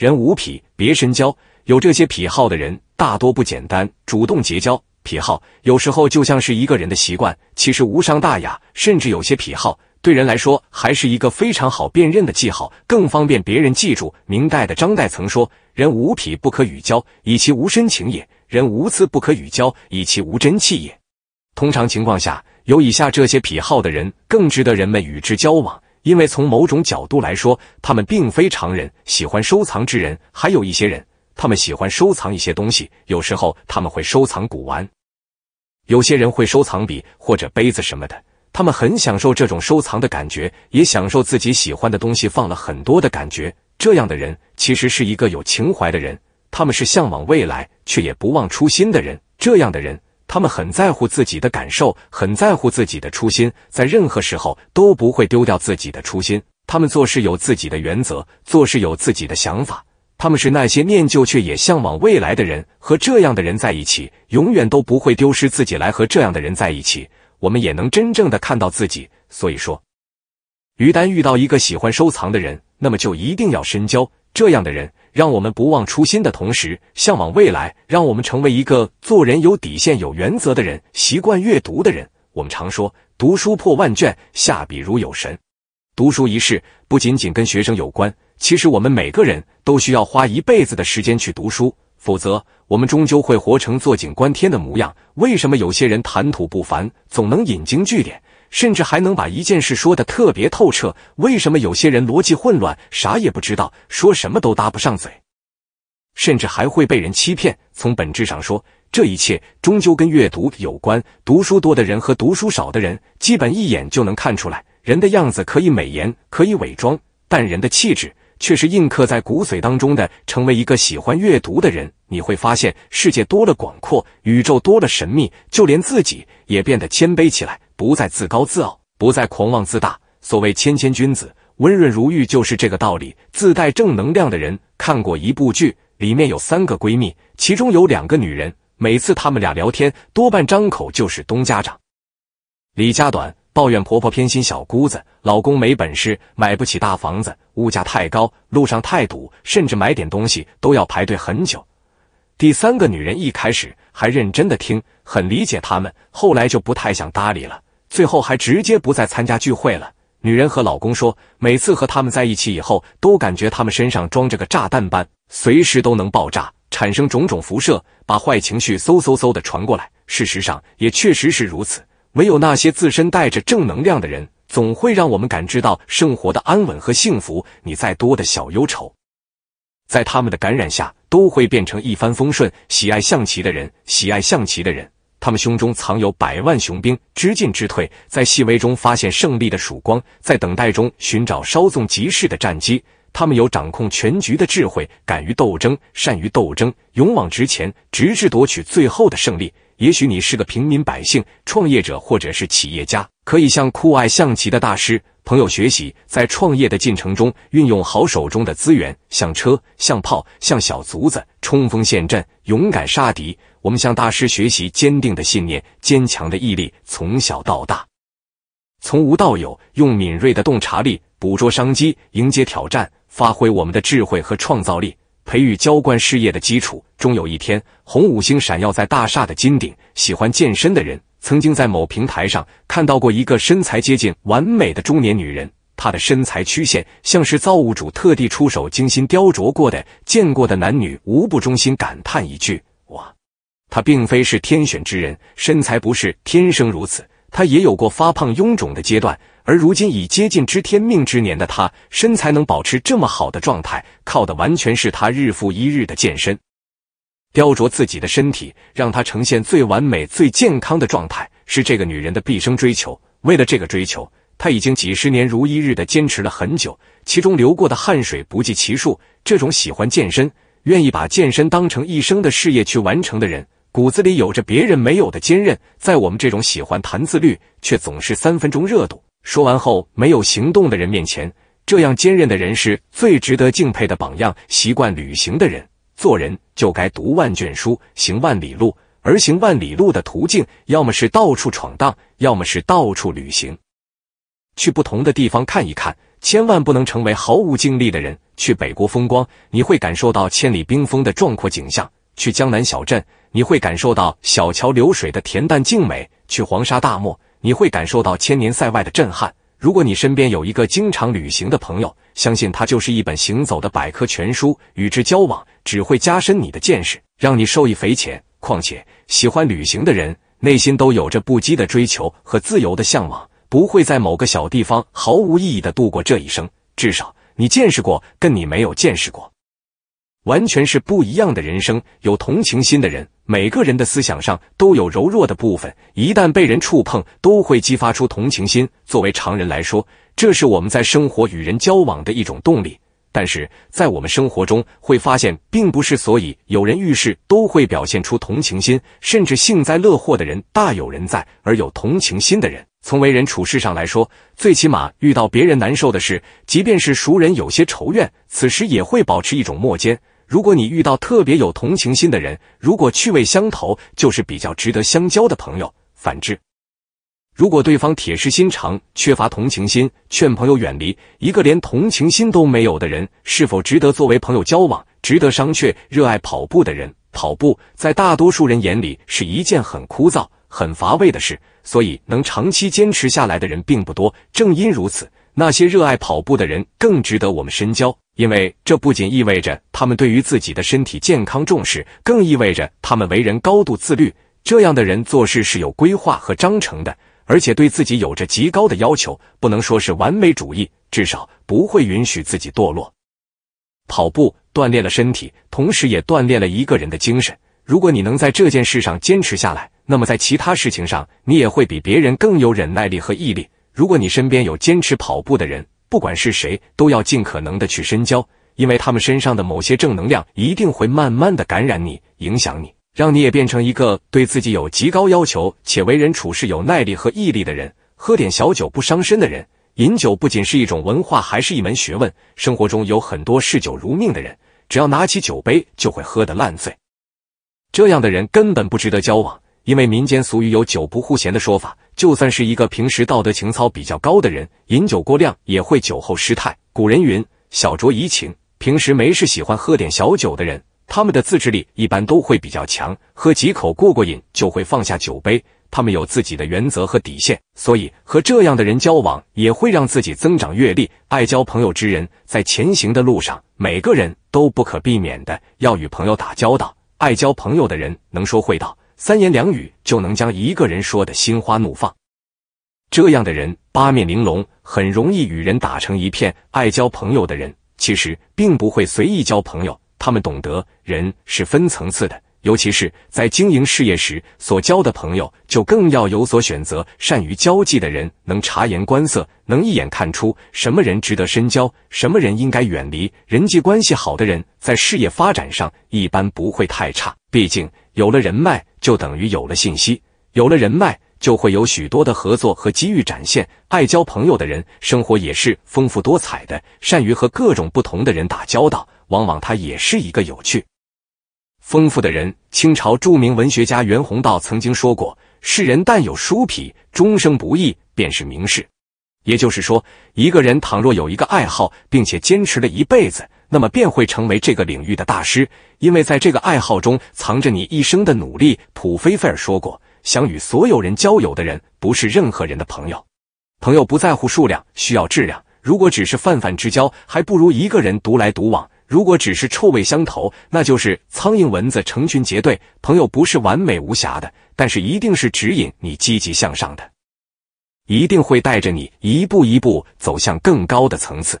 人无癖，别深交。有这些癖好的人，大多不简单。主动结交癖好，有时候就像是一个人的习惯，其实无伤大雅。甚至有些癖好，对人来说还是一个非常好辨认的记号，更方便别人记住。明代的张岱曾说：“人无癖不可与交，以其无深情也；人无疵不可与交，以其无真气也。”通常情况下，有以下这些癖好的人，更值得人们与之交往。因为从某种角度来说，他们并非常人。喜欢收藏之人，还有一些人，他们喜欢收藏一些东西。有时候他们会收藏古玩，有些人会收藏笔或者杯子什么的。他们很享受这种收藏的感觉，也享受自己喜欢的东西放了很多的感觉。这样的人其实是一个有情怀的人，他们是向往未来却也不忘初心的人。这样的人。他们很在乎自己的感受，很在乎自己的初心，在任何时候都不会丢掉自己的初心。他们做事有自己的原则，做事有自己的想法。他们是那些念旧却也向往未来的人，和这样的人在一起，永远都不会丢失自己。来和这样的人在一起，我们也能真正的看到自己。所以说，于丹遇到一个喜欢收藏的人，那么就一定要深交这样的人。让我们不忘初心的同时，向往未来。让我们成为一个做人有底线、有原则的人，习惯阅读的人。我们常说，读书破万卷，下笔如有神。读书一事，不仅仅跟学生有关，其实我们每个人都需要花一辈子的时间去读书，否则我们终究会活成坐井观天的模样。为什么有些人谈吐不凡，总能引经据典？甚至还能把一件事说的特别透彻。为什么有些人逻辑混乱，啥也不知道，说什么都搭不上嘴？甚至还会被人欺骗。从本质上说，这一切终究跟阅读有关。读书多的人和读书少的人，基本一眼就能看出来。人的样子可以美颜，可以伪装，但人的气质却是印刻在骨髓当中的。成为一个喜欢阅读的人，你会发现世界多了广阔，宇宙多了神秘，就连自己也变得谦卑起来。不再自高自傲，不再狂妄自大。所谓谦谦君子，温润如玉，就是这个道理。自带正能量的人，看过一部剧，里面有三个闺蜜，其中有两个女人，每次她们俩聊天，多半张口就是东家长，李家短，抱怨婆婆偏心小姑子，老公没本事，买不起大房子，物价太高，路上太堵，甚至买点东西都要排队很久。第三个女人一开始还认真的听，很理解他们，后来就不太想搭理了。最后还直接不再参加聚会了。女人和老公说，每次和他们在一起以后，都感觉他们身上装着个炸弹般，随时都能爆炸，产生种种辐射，把坏情绪嗖嗖嗖的传过来。事实上也确实是如此。唯有那些自身带着正能量的人，总会让我们感知到生活的安稳和幸福。你再多的小忧愁，在他们的感染下，都会变成一帆风顺。喜爱象棋的人，喜爱象棋的人。他们胸中藏有百万雄兵，知进知退，在细微中发现胜利的曙光，在等待中寻找稍纵即逝的战机。他们有掌控全局的智慧，敢于斗争，善于斗争，勇往直前，直至夺取最后的胜利。也许你是个平民百姓、创业者或者是企业家，可以向酷爱象棋的大师朋友学习，在创业的进程中运用好手中的资源，像车、像炮、像小卒子冲锋陷阵，勇敢杀敌。我们向大师学习坚定的信念、坚强的毅力，从小到大，从无到有，用敏锐的洞察力捕捉商机，迎接挑战，发挥我们的智慧和创造力，培育浇灌事业的基础。终有一天，红五星闪耀在大厦的金顶。喜欢健身的人曾经在某平台上看到过一个身材接近完美的中年女人，她的身材曲线像是造物主特地出手精心雕琢过的。见过的男女无不衷心感叹一句：“哇！”他并非是天选之人，身材不是天生如此。他也有过发胖臃肿的阶段，而如今已接近知天命之年的他，身材能保持这么好的状态，靠的完全是他日复一日的健身，雕琢自己的身体，让他呈现最完美、最健康的状态，是这个女人的毕生追求。为了这个追求，她已经几十年如一日的坚持了很久，其中流过的汗水不计其数。这种喜欢健身、愿意把健身当成一生的事业去完成的人。骨子里有着别人没有的坚韧，在我们这种喜欢谈自律却总是三分钟热度、说完后没有行动的人面前，这样坚韧的人是最值得敬佩的榜样。习惯旅行的人，做人就该读万卷书、行万里路，而行万里路的途径，要么是到处闯荡，要么是到处旅行，去不同的地方看一看。千万不能成为毫无经历的人。去北国风光，你会感受到千里冰封的壮阔景象；去江南小镇。你会感受到小桥流水的恬淡静美；去黄沙大漠，你会感受到千年塞外的震撼。如果你身边有一个经常旅行的朋友，相信他就是一本行走的百科全书。与之交往，只会加深你的见识，让你受益匪浅。况且，喜欢旅行的人内心都有着不羁的追求和自由的向往，不会在某个小地方毫无意义的度过这一生。至少，你见识过，跟你没有见识过。完全是不一样的人生。有同情心的人，每个人的思想上都有柔弱的部分，一旦被人触碰，都会激发出同情心。作为常人来说，这是我们在生活与人交往的一种动力。但是在我们生活中，会发现，并不是所以有人遇事都会表现出同情心，甚至幸灾乐祸的人大有人在，而有同情心的人。从为人处事上来说，最起码遇到别人难受的事，即便是熟人有些仇怨，此时也会保持一种默间。如果你遇到特别有同情心的人，如果趣味相投，就是比较值得相交的朋友。反之，如果对方铁石心肠，缺乏同情心，劝朋友远离一个连同情心都没有的人，是否值得作为朋友交往，值得商榷。热爱跑步的人，跑步在大多数人眼里是一件很枯燥。很乏味的事，所以能长期坚持下来的人并不多。正因如此，那些热爱跑步的人更值得我们深交，因为这不仅意味着他们对于自己的身体健康重视，更意味着他们为人高度自律。这样的人做事是有规划和章程的，而且对自己有着极高的要求，不能说是完美主义，至少不会允许自己堕落。跑步锻炼了身体，同时也锻炼了一个人的精神。如果你能在这件事上坚持下来，那么在其他事情上，你也会比别人更有忍耐力和毅力。如果你身边有坚持跑步的人，不管是谁，都要尽可能的去深交，因为他们身上的某些正能量一定会慢慢的感染你，影响你，让你也变成一个对自己有极高要求且为人处事有耐力和毅力的人。喝点小酒不伤身的人，饮酒不仅是一种文化，还是一门学问。生活中有很多嗜酒如命的人，只要拿起酒杯就会喝得烂醉。这样的人根本不值得交往，因为民间俗语有“酒不护贤”的说法。就算是一个平时道德情操比较高的人，饮酒过量也会酒后失态。古人云：“小酌怡情。”平时没事喜欢喝点小酒的人，他们的自制力一般都会比较强，喝几口过过瘾就会放下酒杯。他们有自己的原则和底线，所以和这样的人交往也会让自己增长阅历。爱交朋友之人，在前行的路上，每个人都不可避免的要与朋友打交道。爱交朋友的人能说会道，三言两语就能将一个人说的心花怒放。这样的人八面玲珑，很容易与人打成一片。爱交朋友的人其实并不会随意交朋友，他们懂得人是分层次的。尤其是在经营事业时，所交的朋友就更要有所选择。善于交际的人能察言观色，能一眼看出什么人值得深交，什么人应该远离。人际关系好的人，在事业发展上一般不会太差。毕竟有了人脉，就等于有了信息；有了人脉，就会有许多的合作和机遇展现。爱交朋友的人，生活也是丰富多彩的。善于和各种不同的人打交道，往往他也是一个有趣。丰富的人，清朝著名文学家袁宏道曾经说过：“世人但有书癖，终生不易，便是名士。”也就是说，一个人倘若有一个爱好，并且坚持了一辈子，那么便会成为这个领域的大师，因为在这个爱好中藏着你一生的努力。普菲菲尔说过：“想与所有人交友的人，不是任何人的朋友。朋友不在乎数量，需要质量。如果只是泛泛之交，还不如一个人独来独往。”如果只是臭味相投，那就是苍蝇蚊子成群结队。朋友不是完美无瑕的，但是一定是指引你积极向上的，一定会带着你一步一步走向更高的层次。